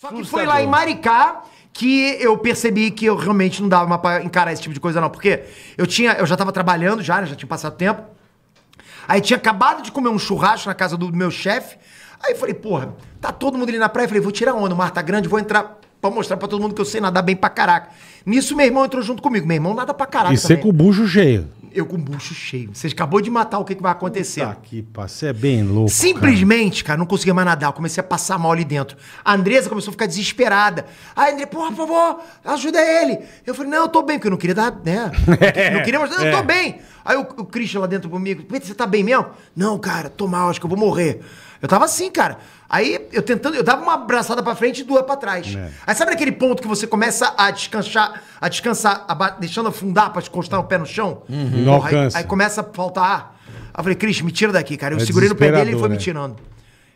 Só que foi lá em Maricá que eu percebi que eu realmente não dava pra encarar esse tipo de coisa, não. Porque eu tinha. Eu já tava trabalhando já, né? Já tinha passado tempo. Aí tinha acabado de comer um churrasco na casa do meu chefe. Aí falei, porra, tá todo mundo ali na praia. falei, vou tirar onda, o mar tá grande, vou entrar pra mostrar pra todo mundo que eu sei nadar bem pra caraca. Nisso, meu irmão entrou junto comigo. Meu irmão nada pra caraca. E você com o bujo cheio eu com o bucho cheio. Você acabou de matar o que, que vai acontecer. Tá aqui, você é bem louco. Simplesmente, cara. cara, não conseguia mais nadar. Eu comecei a passar mal ali dentro. A Andresa começou a ficar desesperada. Aí, André, porra, por favor, ajuda ele. Eu falei, não, eu tô bem, porque eu não queria dar, né? não queria mais, é. eu tô bem. Aí o, o Christian lá dentro comigo, você tá bem mesmo? Não, cara, tô mal, acho que eu vou morrer. Eu tava assim, cara. Aí eu tentando, eu dava uma abraçada para frente e duas para trás. É. Aí sabe aquele ponto que você começa a descansar, a descansar, a deixando afundar para constar o pé no chão? Uhum. Não Porra, aí, aí, começa a faltar ar. Aí eu falei, Cris, me tira daqui, cara. Eu é segurei no pé dele e ele foi né? me tirando.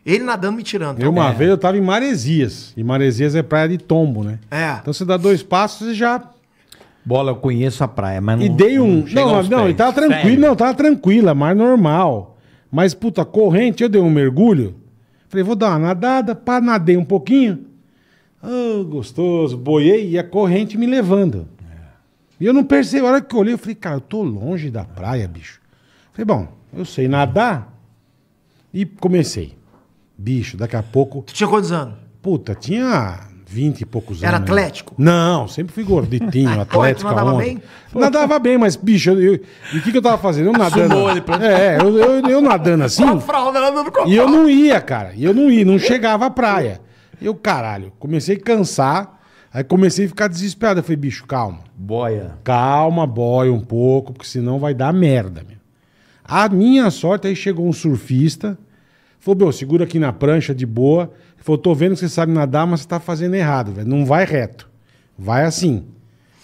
Ele nadando me tirando. Eu, uma é. vez eu tava em Maresias. E Maresias é praia de tombo, né? É. Então você dá dois passos e já Bola, eu conheço a praia, mas não. E dei um. Não, não, não, não e tava tranquilo, Sério? não, tava tranquila, mar normal. Mas, puta, corrente, eu dei um mergulho. Falei, vou dar uma nadada, pá, nadei um pouquinho. Oh, gostoso, boiei e a corrente me levando. É. E eu não percebi, a hora que eu olhei, eu falei, cara, eu tô longe da praia, bicho. Falei, bom, eu sei nadar. E comecei. Bicho, daqui a pouco. Tu tinha quantos anos? Puta, tinha 20 e poucos anos. Era atlético? Não, sempre fui gorditinho, atlético. Pô, nadava onda. bem? Nadava bem, mas, bicho, eu, eu, e o que, que eu tava fazendo? Eu nadando. é, eu, eu, eu nadando assim. E eu não ia, cara. E eu não ia, não chegava à praia. Eu, caralho, comecei a cansar. Aí comecei a ficar desesperado. Eu falei, bicho, calma. Boia. Calma, boia um pouco, porque senão vai dar merda, meu. A minha sorte, aí chegou um surfista Falou, meu, segura aqui na prancha de boa. Ele falou, tô vendo que você sabe nadar, mas você tá fazendo errado, velho. Não vai reto. Vai assim.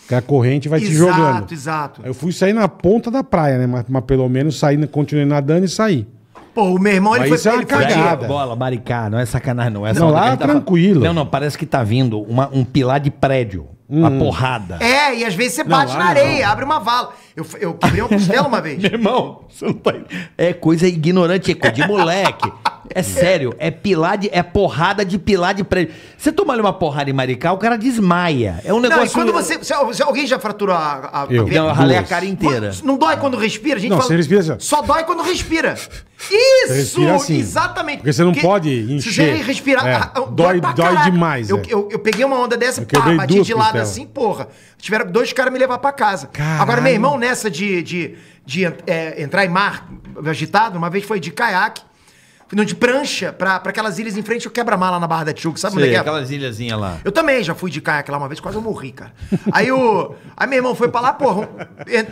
Que a corrente vai exato, te jogando. Exato, exato. Eu fui sair na ponta da praia, né? Mas, mas pelo menos saí, continuei nadando e saí. Pô, o meu irmão, ele Mas foi... Isso é uma ele cagada. Bola, maricá, não é sacanagem, não. É Não, lá tranquilo. Não, não, parece que tá vindo uma- um pilar de prédio. Uma hum. porrada. É, e às vezes você bate na não. areia, abre uma vala. Eu, eu quebrei uma costela uma vez. Meu irmão, você não tá... É coisa ignorante, é coisa de moleque. É sério, é pilar de. É porrada de pilar de prédio. Você toma ali uma porrada em Maricá, o cara desmaia. É um negócio. Não, quando você. Se, se alguém já fraturou a. a eu. A... Não, eu ralei a cara inteira. Mas não dói quando respira, a gente. Não, fala, você respira assim, Só dói quando respira. Isso! Respira assim, exatamente. Porque você não porque pode encher. Se você respirar. É, ah, ah, dói, dói, dói demais. Eu, é. eu, eu, peguei uma onda dessa, é pá, bati de lado assim, porra. Tiveram dois caras me levar pra casa. Caralho. Agora, meu irmão, nessa de, de, de, de é, entrar em mar agitado, uma vez foi de caiaque de prancha pra, pra aquelas ilhas em frente o quebra-mala na Barra da Tijuca, sabe onde é, é aquelas ilhazinhas lá. Eu também já fui de caiaque lá uma vez, quase eu morri, cara. Aí o. Aí meu irmão foi pra lá, porra.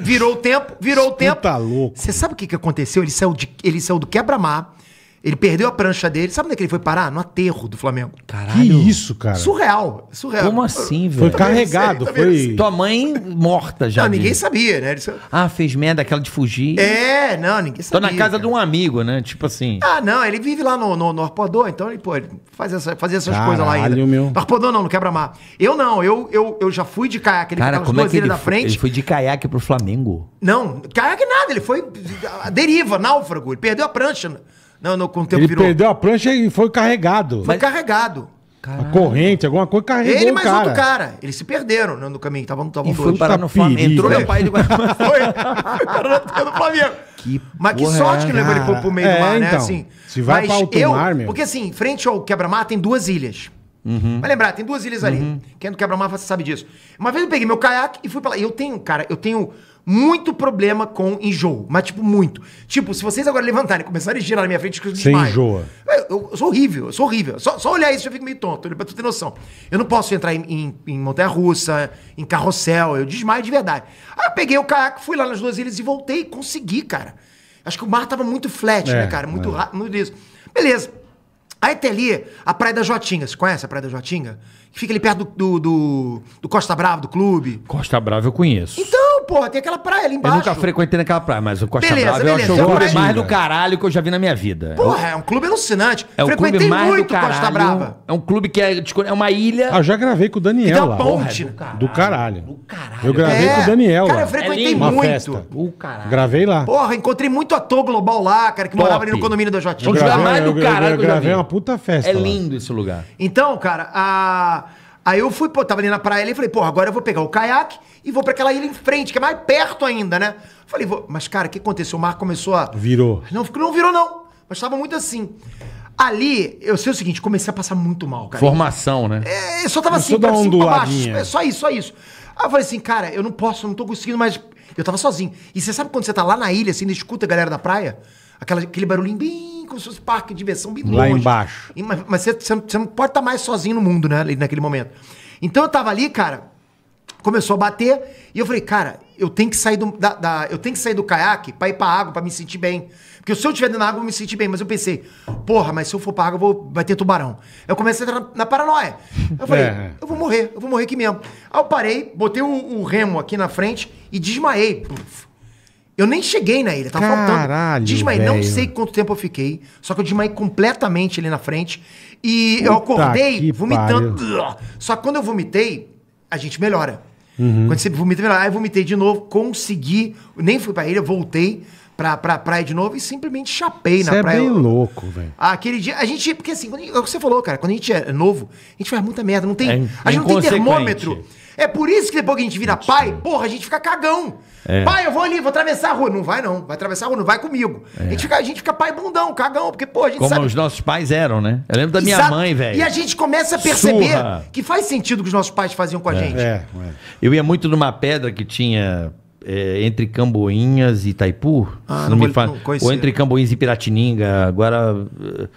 Virou o tempo, virou o tempo. Tá louco. Você sabe o que, que aconteceu? Ele saiu, de, ele saiu do quebra-mar ele perdeu a prancha dele. Sabe onde é que ele foi parar? No aterro do Flamengo. Caralho. Que isso, cara? Surreal. Surreal. Como assim, velho? Foi carregado. Sei, foi... Tua mãe morta já. Não, ninguém sabia, né? Ah, fez merda aquela de fugir. É, não, ninguém sabia. Tô na casa cara. de um amigo, né? Tipo assim. Ah, não, ele vive lá no, no, no então ele, pô, ele faz essa, fazia essas Caralho, coisas lá ainda. Meu. No Arpodô não, no Quebra-Mar. Eu não, eu, eu, eu já fui de caiaque. Ele cara, como é que ele, da frente. Ele foi de caiaque pro Flamengo. Não, caiaque nada. Ele foi a deriva, náufrago. Ele perdeu a prancha. Não, não, com o tempo Ele virou. perdeu a prancha e foi carregado. Foi carregado. A corrente, alguma coisa carregou Ele o mais cara. outro cara. Eles se perderam né, no caminho, estavam todos. Ele foi parar no Flamengo. Entrou meu pai do Foi. parar no Flamengo. Que Mas que sorte que levou ele pro, pro meio É, do mar, né? então. Assim, Se vai pra alto mar, meu. Porque assim, frente ao quebra-mar tem duas ilhas. Uhum. Vai lembrar, tem duas ilhas ali. Uhum. Quem é do quebra-mar, você sabe disso. Uma vez eu peguei meu caiaque e fui pra lá. E eu tenho, cara, eu tenho muito problema com enjoo. Mas, tipo, muito. Tipo, se vocês agora levantarem e começarem a girar na minha frente, eu Você enjoa. Eu, eu, sou horrível, eu sou horrível. Só, só olhar isso eu fico meio tonto, pra tu ter noção. Eu não posso entrar em, em, em montanha-russa, em carrossel, eu desmaio de verdade. Aí ah, eu peguei o caiaque, fui lá nas duas ilhas e voltei, consegui, cara. Acho que o mar tava muito flat, né, é, né, cara? Muito é. rápido, muito isso. Beleza. Aí tem ali a Praia da Joatinga. Você conhece a Praia da Joatinga? Que fica ali perto do, do, do, do Costa Brava, do clube. Costa Brava eu conheço. Então, porra, tem aquela praia ali embaixo. Eu nunca frequentei naquela praia, mas o Costa beleza, Brava é beleza, eu acho o mais do caralho que eu já vi na minha vida. É porra, é um clube alucinante. É um frequentei clube mais muito o Costa Brava. É um clube que é, tipo, é uma ilha. Ah, já gravei com o Daniel lá. É ponte. Porra, do, caralho. do caralho. Do caralho. Eu gravei é. com o Daniel Cara, lá. eu frequentei é muito. Festa. O caralho. Gravei lá. Porra, encontrei muito ator global lá, cara, que Top. morava ali no condomínio da Jotinha. eu, eu, eu, eu gravei uma puta festa É lindo esse lugar. Então, cara, a... Aí eu fui, pô, tava ali na praia e falei, pô, agora eu vou pegar o caiaque e vou para aquela ilha em frente, que é mais perto ainda, né? Falei, vou... mas cara, o que aconteceu? O mar começou a. Virou. Não, não virou, não. Mas tava muito assim. Ali, eu sei o seguinte, comecei a passar muito mal, cara. Formação, né? É, eu só tava assim, pra cima, pra baixo. É só isso, só isso. Aí eu falei assim, cara, eu não posso, não tô conseguindo mais. Eu tava sozinho. E você sabe quando você tá lá na ilha, assim, ainda escuta a galera da praia? Aquela, aquele barulhinho bem como se fosse parque de diversão, bem Lá longe. embaixo. E, mas, mas você, você, não pode estar tá mais sozinho no mundo, né? Naquele momento. Então eu tava ali, cara, começou a bater, e eu falei, cara, eu tenho que sair do, da, da eu tenho que sair do caiaque pra ir pra água, pra me sentir bem. Porque se eu estiver dentro da água, eu me sentir bem. Mas eu pensei, porra, mas se eu for pra água, eu vou, vai ter tubarão. Eu comecei a entrar na, na paranoia. Eu falei, é. eu vou morrer, eu vou morrer aqui mesmo. Aí eu parei, botei o, o remo aqui na frente e desmaiei. Puf. Eu nem cheguei na ilha, tava Caralho, faltando. Desmaiei, não sei quanto tempo eu fiquei, só que eu desmaiei completamente ali na frente. E Puta eu acordei vomitando. Pariu. Só que quando eu vomitei, a gente melhora. Uhum. Quando você vomita, melhora. Aí eu vomitei de novo, consegui, nem fui pra ilha, voltei pra, pra praia de novo e simplesmente chapei na é praia. Você é bem louco, velho. Aquele dia, a gente, porque assim, quando, é o que você falou, cara, quando a gente é novo, a gente faz muita merda, não tem, é a gente não tem termômetro. É por isso que depois que a gente vira pai, porra, a gente fica cagão. É. Pai, eu vou ali, vou atravessar a rua. Não vai, não. Vai atravessar a rua, não vai comigo. É. A, gente fica, a gente fica pai bundão, cagão, porque, pô, a gente Como sabe... os nossos pais eram, né? Eu lembro da minha Exato. mãe, velho. E a gente começa a perceber Surra. que faz sentido o que os nossos pais faziam com a é. gente. É, eu ia muito numa pedra que tinha é, entre Camboinhas e Itaipu, ah, não, não, me fala, ou entre Camboinhas e Piratininga, agora eh,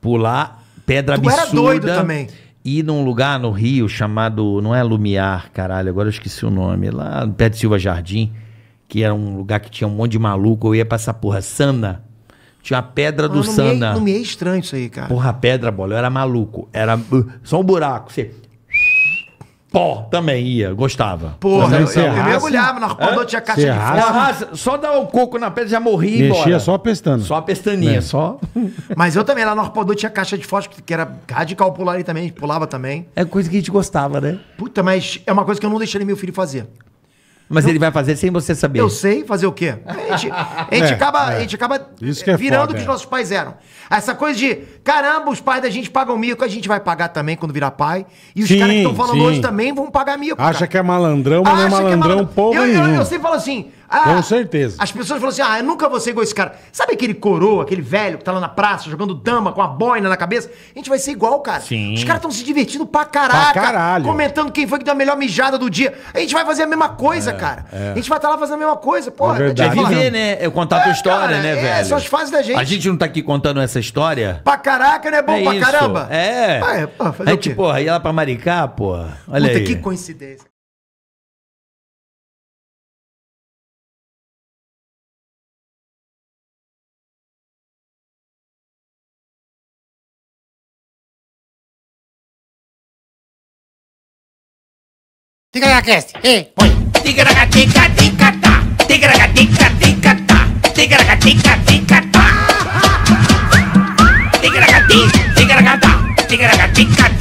pular pedra tu absurda. Era doido também. Ir num lugar no Rio chamado, não é Lumiar, caralho, agora eu esqueci o nome, é lá Pé de Silva Jardim, que era um lugar que tinha um monte de maluco, eu ia pra essa porra, Sana. Tinha a pedra ah, do não Sana. Me é, não me é estranho isso aí, cara. Porra, pedra, bola, eu era maluco. Era uh, só um buraco. Você Pó também ia, gostava. Porra, eu, eu, eu mergulhava na quando tinha caixa de fósforo. Arrasa, só dar o coco na pedra já morria Mexia só apestando. Só a pestaninha. É. Só... Mas eu também, lá no Arpodô tinha caixa de fósforo, que era radical pular ali também, pulava também. É coisa que a gente gostava, né? Puta, mas é uma coisa que eu não deixaria meu filho fazer. Mas ele vai fazer sem você saber. Eu sei fazer o quê? A gente, a gente é, acaba, é. A gente acaba que é virando foda, o que os é. nossos pais eram. Essa coisa de, caramba, os pais da gente pagam mico, a gente vai pagar também quando virar pai. E os sim, caras que estão falando sim. hoje também vão pagar mico. Acha cara. que é malandrão, mas Acha não é malandrão, é malandrão. eu, eu, eu, sempre falo assim, ah, Com certeza. As pessoas falam assim: ah, eu nunca vou ser igual esse cara. Sabe aquele coroa, aquele velho que tá lá na praça jogando dama com a boina na cabeça? A gente vai ser igual, cara. Sim. Os caras estão se divertindo pra caraca. Pra caralho. Comentando quem foi que deu a melhor mijada do dia. A gente vai fazer a mesma coisa, é, cara. É. A gente vai estar tá lá fazendo a mesma coisa. Porra, é verdade. É viver, né? É contar a tua é, história, cara, né, é, velho? São as fases da gente. A gente não tá aqui contando essa história. Pra caraca, né? É bom é pra isso. caramba. É. Ah, é, porra, fazer é tipo, ela pra Maricá, porra. Olha Puta, aí. que coincidência. Tigaracast, ei, põe. Tigaracatica, ticatá. Tigaracatica, ticatá. Tigaracatica, ticatá. Tigaracatica, ticatá. Tigaracatica, ticatá.